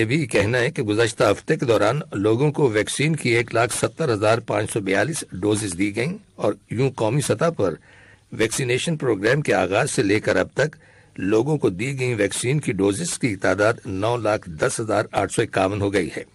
ये भी कहना है कि गुजशत हफ्ते के दौरान लोगों को वैक्सीन की एक लाख सत्तर हजार पाँच सौ बयालीस डोजेज दी गई और यूं कौमी सतह पर वैक्सीनेशन प्रोग्राम के आगाज से लेकर अब तक लोगों को दी गई वैक्सीन की डोजेस की तादाद नौ लाख दस हजार आठ सौ इक्यावन हो गई है